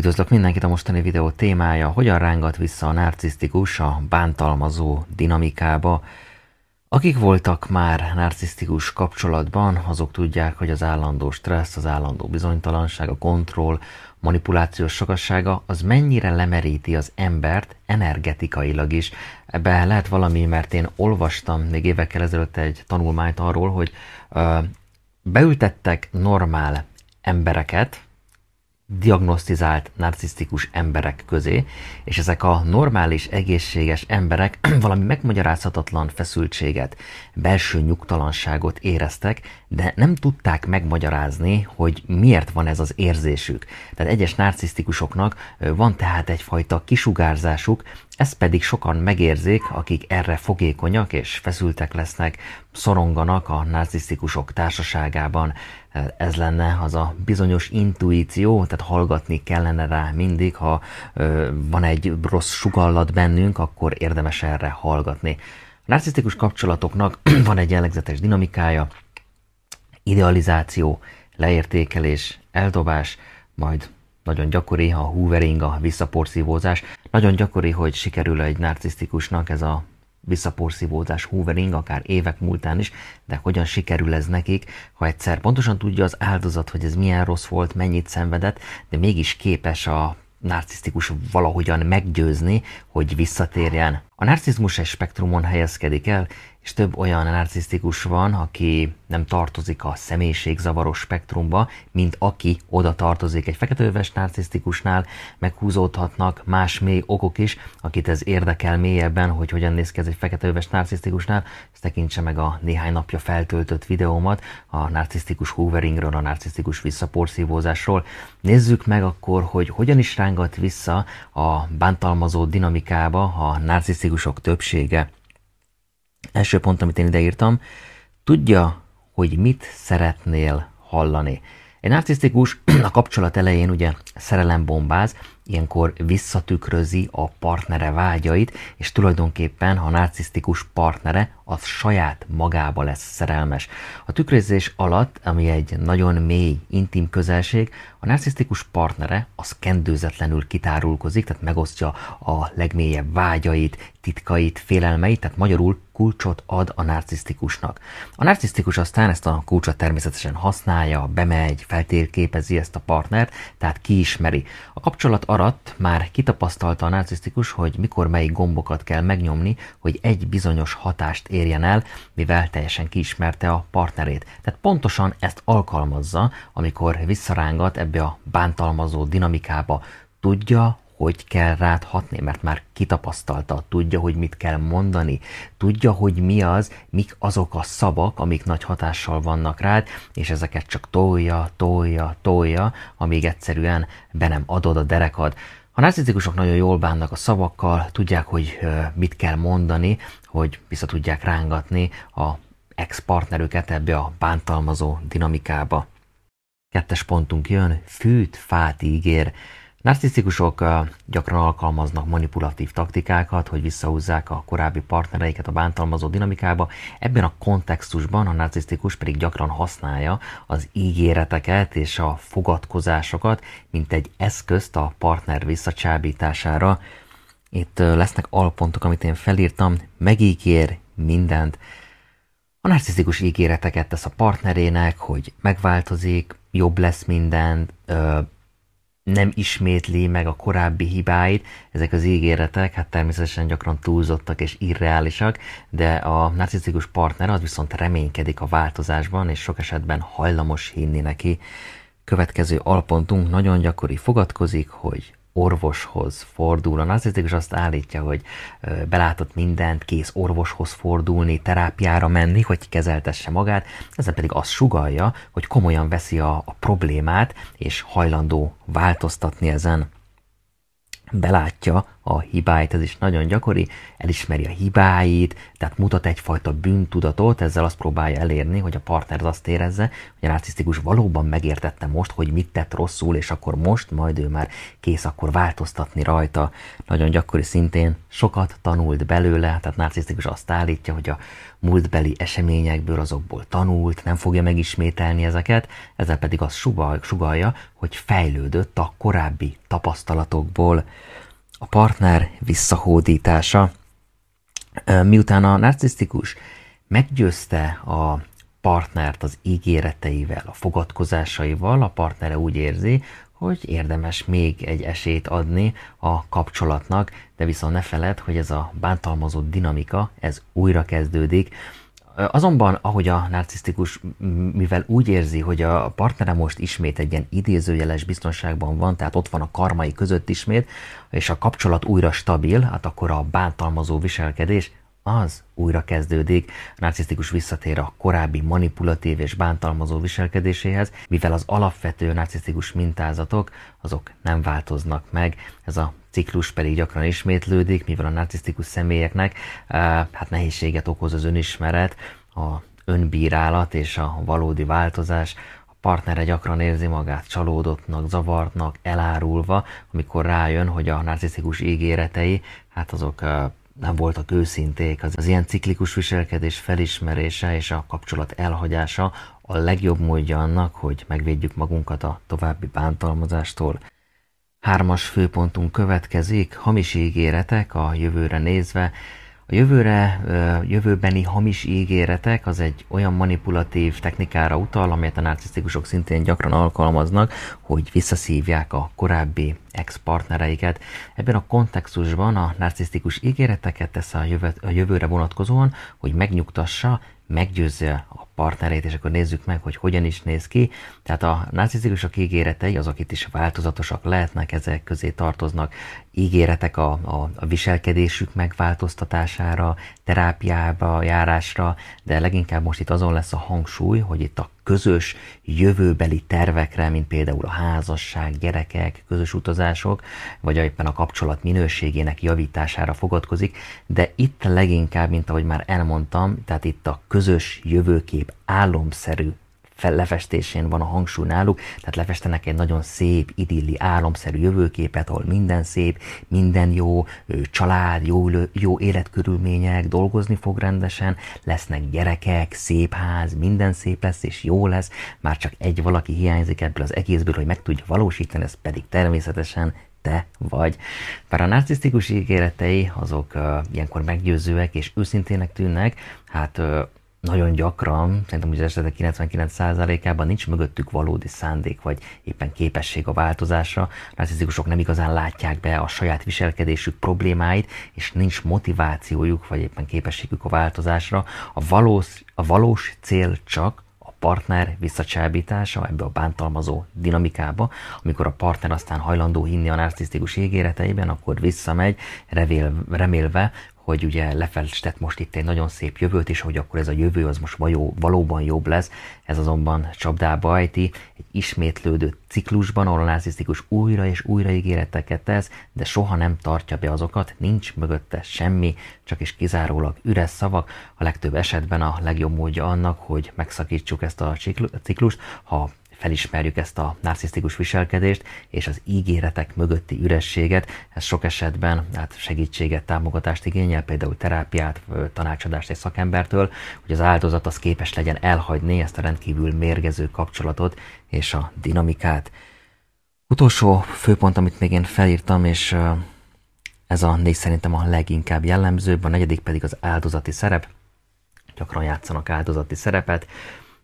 Üdvözlök mindenkit a mostani videó témája, hogyan rángat vissza a narcisztikus a bántalmazó dinamikába. Akik voltak már narcisztikus kapcsolatban, azok tudják, hogy az állandó stressz, az állandó bizonytalanság, a kontroll, manipulációs sokassága, az mennyire lemeríti az embert energetikailag is. Ebbe lehet valami, mert én olvastam még évekkel ezelőtt egy tanulmányt arról, hogy ö, beültettek normál embereket, diagnosztizált narcisztikus emberek közé, és ezek a normális, egészséges emberek valami megmagyarázhatatlan feszültséget, belső nyugtalanságot éreztek, de nem tudták megmagyarázni, hogy miért van ez az érzésük. Tehát egyes narcisztikusoknak van tehát egyfajta kisugárzásuk, ezt pedig sokan megérzik, akik erre fogékonyak és feszültek lesznek, szoronganak a narcisztikusok társaságában. Ez lenne az a bizonyos intuíció, tehát hallgatni kellene rá mindig, ha van egy rossz sugallat bennünk, akkor érdemes erre hallgatni. A narcisztikus kapcsolatoknak van egy jellegzetes dinamikája, idealizáció, leértékelés, eldobás, majd nagyon gyakori a hoovering, a visszaporszívózás. Nagyon gyakori, hogy sikerül egy narcisztikusnak ez a visszaporszívózás, hoovering, akár évek múltán is, de hogyan sikerül ez nekik, ha egyszer pontosan tudja az áldozat, hogy ez milyen rossz volt, mennyit szenvedett, de mégis képes a narcisztikus valahogyan meggyőzni, hogy visszatérjen. A narcizmus egy spektrumon helyezkedik el, és több olyan narcisztikus van, aki nem tartozik a személyiségzavaros spektrumba, mint aki oda tartozik. Egy feketőves narcisztikusnál meghúzódhatnak más mély okok is, akit ez érdekel mélyebben, hogy hogyan néz ki ez egy feketőves narcisztikusnál, ezt tekintse meg a néhány napja feltöltött videómat a narcisztikus hooveringről, a narcisztikus visszaporszívózásról. Nézzük meg akkor, hogy hogyan is rángat vissza a bántalmazó dinamikába a narcisztikusok többsége. Első pont, amit én ideírtam, tudja, hogy mit szeretnél hallani. Egy narcisztikus a kapcsolat elején ugye szerelem bombáz, ilyenkor visszatükrözi a partnere vágyait, és tulajdonképpen, ha narcisztikus partnere, az saját magába lesz szerelmes. A tükrözés alatt, ami egy nagyon mély, intim közelség, a narcisztikus partnere az kendőzetlenül kitárulkozik, tehát megosztja a legmélyebb vágyait, titkait, félelmeit, tehát magyarul kulcsot ad a narcisztikusnak. A narcisztikus aztán ezt a kulcsot természetesen használja, bemegy, feltérképezi ezt a partnert, tehát kiismeri. A kapcsolat arra maradt, már kitapasztalta a narcisztikus, hogy mikor melyik gombokat kell megnyomni, hogy egy bizonyos hatást érjen el, mivel teljesen kiismerte a partnerét. Tehát pontosan ezt alkalmazza, amikor visszarángat ebbe a bántalmazó dinamikába. Tudja, hogy kell rád hatni, mert már kitapasztalta, tudja, hogy mit kell mondani, tudja, hogy mi az, mik azok a szavak, amik nagy hatással vannak rád, és ezeket csak tolja, tolja, tolja, amíg egyszerűen be nem adod a derekad. A narcisztikusok nagyon jól bánnak a szavakkal, tudják, hogy mit kell mondani, hogy vissza tudják rángatni a ex-partnerüket ebbe a bántalmazó dinamikába. Kettes pontunk jön, fűt, fát ígér. Narcisztikusok gyakran alkalmaznak manipulatív taktikákat, hogy visszahúzzák a korábbi partnereiket a bántalmazó dinamikába, ebben a kontextusban a narcisztikus pedig gyakran használja az ígéreteket és a fogadkozásokat, mint egy eszközt a partner visszacsábítására. Itt lesznek alpontok, amit én felírtam, megígér mindent. A narcisztikus ígéreteket tesz a partnerének, hogy megváltozik, jobb lesz minden, nem ismétli meg a korábbi hibáit. Ezek az ígéretek, hát természetesen gyakran túlzottak és irreálisak, de a narcisztikus partner az viszont reménykedik a változásban, és sok esetben hajlamos hinni neki. Következő alpontunk nagyon gyakori fogatkozik, hogy orvoshoz fordul. A narcisztikus azt állítja, hogy belátott mindent, kész orvoshoz fordulni, terápiára menni, hogy kezeltesse magát, ezen pedig azt sugalja, hogy komolyan veszi a, a problémát, és hajlandó változtatni ezen. Belátja, a hibáit, ez is nagyon gyakori, elismeri a hibáit, tehát mutat egyfajta bűntudatot, ezzel azt próbálja elérni, hogy a partner azt érezze, hogy a narcisztikus valóban megértette most, hogy mit tett rosszul, és akkor most majd ő már kész akkor változtatni rajta. Nagyon gyakori szintén sokat tanult belőle, tehát narcisztikus azt állítja, hogy a múltbeli eseményekből azokból tanult, nem fogja megismételni ezeket, ezzel pedig azt sugalja, hogy fejlődött a korábbi tapasztalatokból a partner visszahódítása. Miután a narcisztikus meggyőzte a partnert az ígéreteivel, a fogadkozásaival, a partnere úgy érzi, hogy érdemes még egy esélyt adni a kapcsolatnak, de viszont ne feled, hogy ez a bántalmazó dinamika, ez újra kezdődik, Azonban, ahogy a narcisztikus, mivel úgy érzi, hogy a partnere most ismét egy ilyen idézőjeles biztonságban van, tehát ott van a karmai között ismét, és a kapcsolat újra stabil, hát akkor a bántalmazó viselkedés az újra kezdődik. A narcisztikus visszatér a korábbi manipulatív és bántalmazó viselkedéséhez, mivel az alapvető narcisztikus mintázatok azok nem változnak meg. Ez a ciklus pedig gyakran ismétlődik, mivel a narcisztikus személyeknek eh, hát nehézséget okoz az önismeret, a önbírálat és a valódi változás, partnere gyakran érzi magát csalódottnak, zavartnak, elárulva, amikor rájön, hogy a narcisztikus ígéretei, hát azok eh, nem voltak őszinték. Az, az ilyen ciklikus viselkedés felismerése és a kapcsolat elhagyása a legjobb módja annak, hogy megvédjük magunkat a további bántalmazástól. Hármas főpontunk következik, hamis ígéretek a jövőre nézve, a jövőre, jövőbeni hamis ígéretek az egy olyan manipulatív technikára utal, amelyet a narcisztikusok szintén gyakran alkalmaznak, hogy visszaszívják a korábbi ex-partnereiket. Ebben a kontextusban a narcisztikus ígéreteket tesz a, jövő, a jövőre vonatkozóan, hogy megnyugtassa, meggyőzze a partnerét, és akkor nézzük meg, hogy hogyan is néz ki. Tehát a narcisztikusok ígéretei, azok itt is változatosak lehetnek, ezek közé tartoznak ígéretek a, a, a viselkedésük megváltoztatására, terápiába, járásra, de leginkább most itt azon lesz a hangsúly, hogy itt a közös jövőbeli tervekre, mint például a házasság, gyerekek, közös utazások, vagy éppen a kapcsolat minőségének javítására fogadkozik, de itt leginkább, mint ahogy már elmondtam, tehát itt a közös jövőkép szép, álomszerű lefestésén van a hangsúly náluk, tehát lefestenek egy nagyon szép, idilli, álomszerű jövőképet, ahol minden szép, minden jó, család, jó, jó életkörülmények, dolgozni fog rendesen, lesznek gyerekek, szép ház, minden szép lesz és jó lesz, már csak egy valaki hiányzik ebből az egészből, hogy meg tudja valósítani, ez pedig természetesen te vagy. Bár a narcisztikus ígéretei azok uh, ilyenkor meggyőzőek és őszintének tűnnek, hát uh, nagyon gyakran, szerintem az esetek 99%-ában nincs mögöttük valódi szándék vagy éppen képesség a változásra. Narcisztikusok nem igazán látják be a saját viselkedésük problémáit, és nincs motivációjuk vagy éppen képességük a változásra. A valós, a valós cél csak a partner visszacsábítása ebbe a bántalmazó dinamikába, amikor a partner aztán hajlandó hinni a narcisztikus ígéreteiben, akkor visszamegy, revél, remélve, hogy ugye lefestett most itt egy nagyon szép jövőt, és hogy akkor ez a jövő az most vajó, valóban jobb lesz, ez azonban csapdába ejti, egy ismétlődő ciklusban, ahol a nazisztikus újra és újra ígéreteket tesz, de soha nem tartja be azokat, nincs mögötte semmi, csak is kizárólag üres szavak. A legtöbb esetben a legjobb módja annak, hogy megszakítsuk ezt a ciklust, ha felismerjük ezt a narcisztikus viselkedést és az ígéretek mögötti ürességet. Ez sok esetben hát segítséget, támogatást igényel, például terápiát, tanácsadást egy szakembertől, hogy az áldozat az képes legyen elhagyni ezt a rendkívül mérgező kapcsolatot és a dinamikát. Utolsó főpont, amit még én felírtam, és ez a négy szerintem a leginkább jellemzőbb, a negyedik pedig az áldozati szerep. Gyakran játszanak áldozati szerepet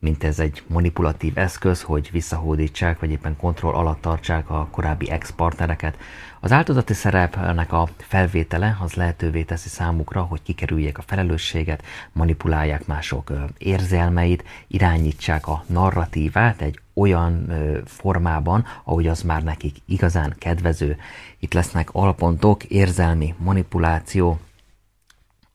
mint ez egy manipulatív eszköz, hogy visszahódítsák, vagy éppen kontroll alatt tartsák a korábbi ex-partnereket. Az áldozati szerepnek a felvétele az lehetővé teszi számukra, hogy kikerüljék a felelősséget, manipulálják mások érzelmeit, irányítsák a narratívát egy olyan formában, ahogy az már nekik igazán kedvező. Itt lesznek alapontok érzelmi manipuláció,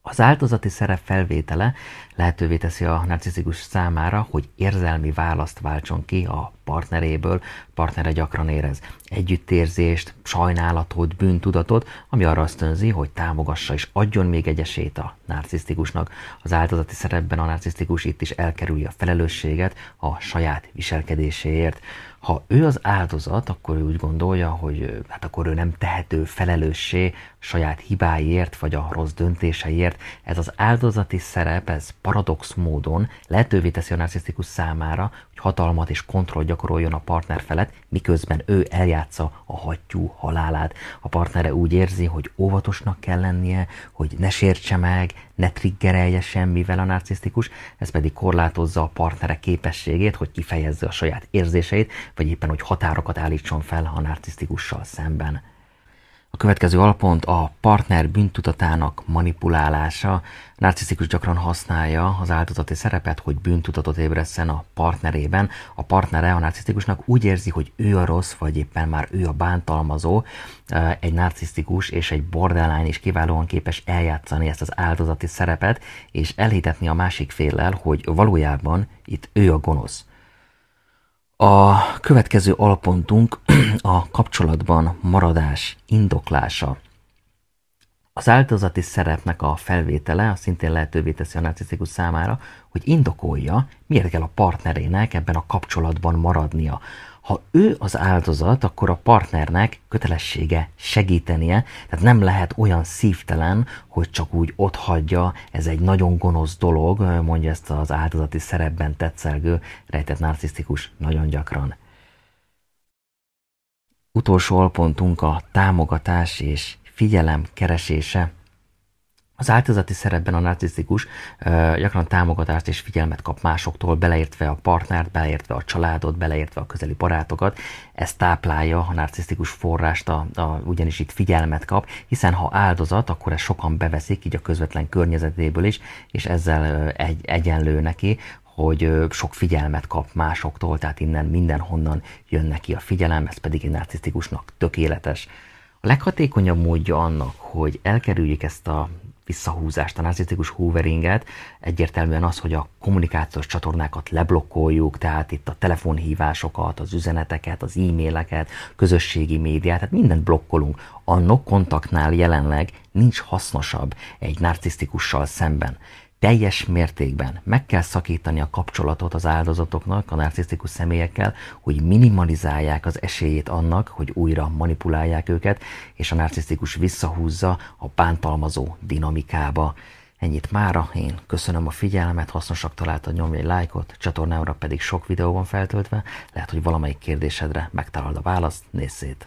az áldozati szerep felvétele lehetővé teszi a narcizikus számára, hogy érzelmi választ váltson ki a partneréből, partnere gyakran érez együttérzést, sajnálatot, bűntudatot, ami arra ösztönzi, hogy támogassa és adjon még egy esélyt a narcisztikusnak. Az áldozati szerepben a narcisztikus itt is elkerüli a felelősséget a saját viselkedéséért. Ha ő az áldozat, akkor ő úgy gondolja, hogy hát akkor ő nem tehető felelőssé saját hibáiért vagy a rossz döntéseiért. Ez az áldozati szerep, ez paradox módon lehetővé teszi a narcisztikus számára, hogy hatalmat és kontroll gyakoroljon a partner felett, miközben ő eljátsza a hattyú halálát. A partnere úgy érzi, hogy óvatosnak kell lennie, hogy ne sértse meg, ne triggerelje semmivel a narcisztikus, ez pedig korlátozza a partnere képességét, hogy kifejezze a saját érzéseit, vagy éppen, hogy határokat állítson fel a narcisztikussal szemben. A következő alpont a partner bűntudatának manipulálása. Narcisztikus gyakran használja az áldozati szerepet, hogy bűntudatot ébreszen a partnerében. A partnere a narcisztikusnak úgy érzi, hogy ő a rossz, vagy éppen már ő a bántalmazó. Egy narcisztikus és egy borderline is kiválóan képes eljátszani ezt az áldozati szerepet, és elhitetni a másik féllel, hogy valójában itt ő a gonosz. A következő alapontunk a kapcsolatban maradás indoklása. Az áldozati szerepnek a felvétele az szintén lehetővé teszi a narcisztikus számára, hogy indokolja, miért kell a partnerének ebben a kapcsolatban maradnia ha ő az áldozat, akkor a partnernek kötelessége segítenie, tehát nem lehet olyan szívtelen, hogy csak úgy ott hagyja, ez egy nagyon gonosz dolog, mondja ezt az áldozati szerepben tetszelgő, rejtett narcisztikus nagyon gyakran. Utolsó alpontunk a támogatás és figyelem keresése az áltozati szerepben a narcisztikus gyakran támogatást és figyelmet kap másoktól, beleértve a partnert, beleértve a családot, beleértve a közeli barátokat. Ez táplálja a narcisztikus forrást, a, a, ugyanis itt figyelmet kap, hiszen ha áldozat, akkor ezt sokan beveszik, így a közvetlen környezetéből is, és ezzel egy, egyenlő neki, hogy sok figyelmet kap másoktól, tehát innen mindenhonnan jön neki a figyelem, ez pedig egy narcisztikusnak tökéletes. A leghatékonyabb módja annak, hogy elkerüljük ezt a visszahúzást, a narcisztikus hooveringet, egyértelműen az, hogy a kommunikációs csatornákat leblokkoljuk, tehát itt a telefonhívásokat, az üzeneteket, az e-maileket, közösségi médiát, tehát mindent blokkolunk. A no kontaktnál jelenleg nincs hasznosabb egy narcisztikussal szemben teljes mértékben meg kell szakítani a kapcsolatot az áldozatoknak, a narcisztikus személyekkel, hogy minimalizálják az esélyét annak, hogy újra manipulálják őket, és a narcisztikus visszahúzza a bántalmazó dinamikába. Ennyit mára, én köszönöm a figyelmet, hasznosak találtad nyomj egy lájkot, csatornámra pedig sok videó van feltöltve, lehet, hogy valamelyik kérdésedre megtalálod a választ, nézz szét!